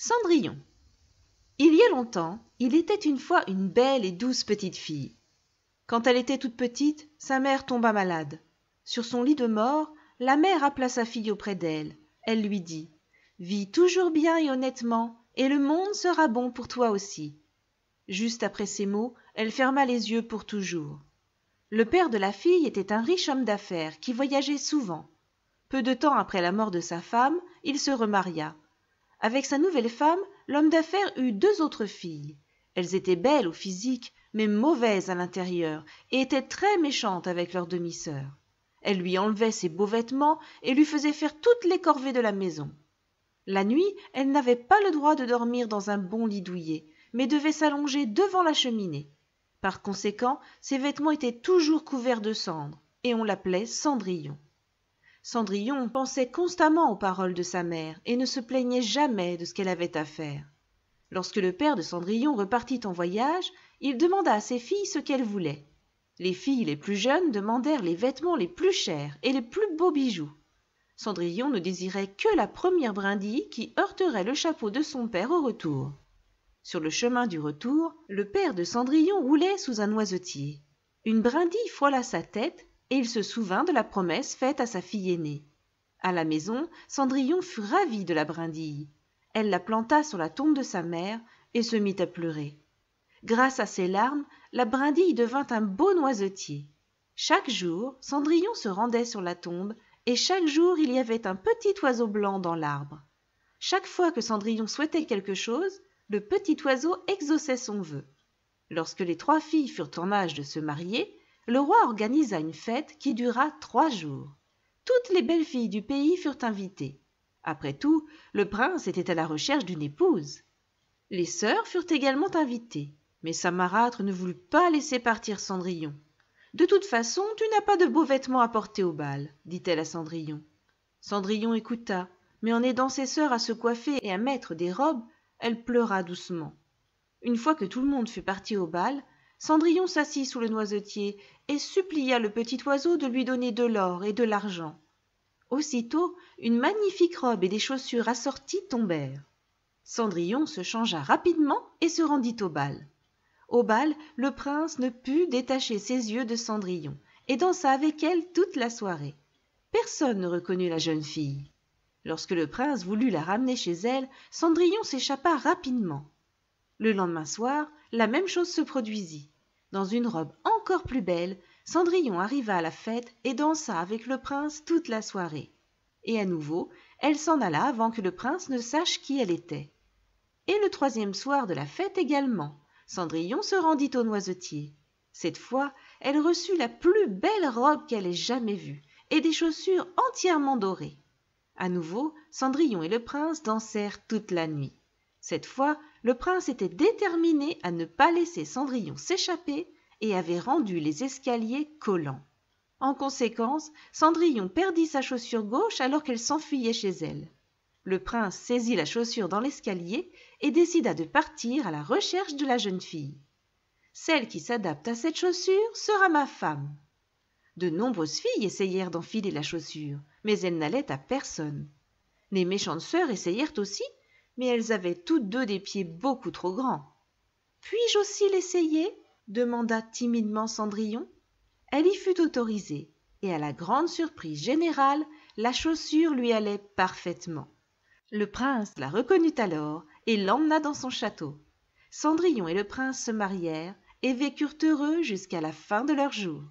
Cendrillon Il y a longtemps, il était une fois une belle et douce petite fille. Quand elle était toute petite, sa mère tomba malade. Sur son lit de mort, la mère appela sa fille auprès d'elle. Elle lui dit Vis toujours bien et honnêtement, et le monde sera bon pour toi aussi. Juste après ces mots, elle ferma les yeux pour toujours. Le père de la fille était un riche homme d'affaires qui voyageait souvent. Peu de temps après la mort de sa femme, il se remaria avec sa nouvelle femme, l'homme d'affaires eut deux autres filles. Elles étaient belles au physique, mais mauvaises à l'intérieur, et étaient très méchantes avec leur demi-sœur. Elles lui enlevaient ses beaux vêtements et lui faisaient faire toutes les corvées de la maison. La nuit, elle n'avait pas le droit de dormir dans un bon lit douillet, mais devait s'allonger devant la cheminée. Par conséquent, ses vêtements étaient toujours couverts de cendres, et on l'appelait Cendrillon. Cendrillon pensait constamment aux paroles de sa mère et ne se plaignait jamais de ce qu'elle avait à faire. Lorsque le père de Cendrillon repartit en voyage, il demanda à ses filles ce qu'elles voulaient. Les filles les plus jeunes demandèrent les vêtements les plus chers et les plus beaux bijoux. Cendrillon ne désirait que la première brindille qui heurterait le chapeau de son père au retour. Sur le chemin du retour, le père de Cendrillon roulait sous un noisetier. Une brindille frôla sa tête il se souvint de la promesse faite à sa fille aînée. À la maison, Cendrillon fut ravi de la brindille. Elle la planta sur la tombe de sa mère et se mit à pleurer. Grâce à ses larmes, la brindille devint un beau noisetier. Chaque jour, Cendrillon se rendait sur la tombe, et chaque jour il y avait un petit oiseau blanc dans l'arbre. Chaque fois que Cendrillon souhaitait quelque chose, le petit oiseau exauçait son vœu. Lorsque les trois filles furent en âge de se marier, le roi organisa une fête qui dura trois jours. Toutes les belles filles du pays furent invitées. Après tout, le prince était à la recherche d'une épouse. Les sœurs furent également invitées, mais sa marâtre ne voulut pas laisser partir Cendrillon. De toute façon, tu n'as pas de beaux vêtements à porter au bal, dit-elle à Cendrillon. Cendrillon écouta, mais en aidant ses sœurs à se coiffer et à mettre des robes, elle pleura doucement. Une fois que tout le monde fut parti au bal, Cendrillon s'assit sous le noisetier et supplia le petit oiseau de lui donner de l'or et de l'argent. Aussitôt, une magnifique robe et des chaussures assorties tombèrent. Cendrillon se changea rapidement et se rendit au bal. Au bal, le prince ne put détacher ses yeux de Cendrillon et dansa avec elle toute la soirée. Personne ne reconnut la jeune fille. Lorsque le prince voulut la ramener chez elle, Cendrillon s'échappa rapidement. Le lendemain soir, la même chose se produisit. Dans une robe encore plus belle, Cendrillon arriva à la fête et dansa avec le prince toute la soirée. Et à nouveau, elle s'en alla avant que le prince ne sache qui elle était. Et le troisième soir de la fête également, Cendrillon se rendit au noisetier. Cette fois, elle reçut la plus belle robe qu'elle ait jamais vue et des chaussures entièrement dorées. À nouveau, Cendrillon et le prince dansèrent toute la nuit. Cette fois, le prince était déterminé à ne pas laisser Cendrillon s'échapper et avait rendu les escaliers collants. En conséquence, Cendrillon perdit sa chaussure gauche alors qu'elle s'enfuyait chez elle. Le prince saisit la chaussure dans l'escalier et décida de partir à la recherche de la jeune fille. Celle qui s'adapte à cette chaussure sera ma femme. De nombreuses filles essayèrent d'enfiler la chaussure, mais elle n'allait à personne. Les méchantes sœurs essayèrent aussi, mais elles avaient toutes deux des pieds beaucoup trop grands. Puis-je aussi l'essayer demanda timidement Cendrillon. Elle y fut autorisée, et à la grande surprise générale, la chaussure lui allait parfaitement. Le prince la reconnut alors et l'emmena dans son château. Cendrillon et le prince se marièrent et vécurent heureux jusqu'à la fin de leurs jours.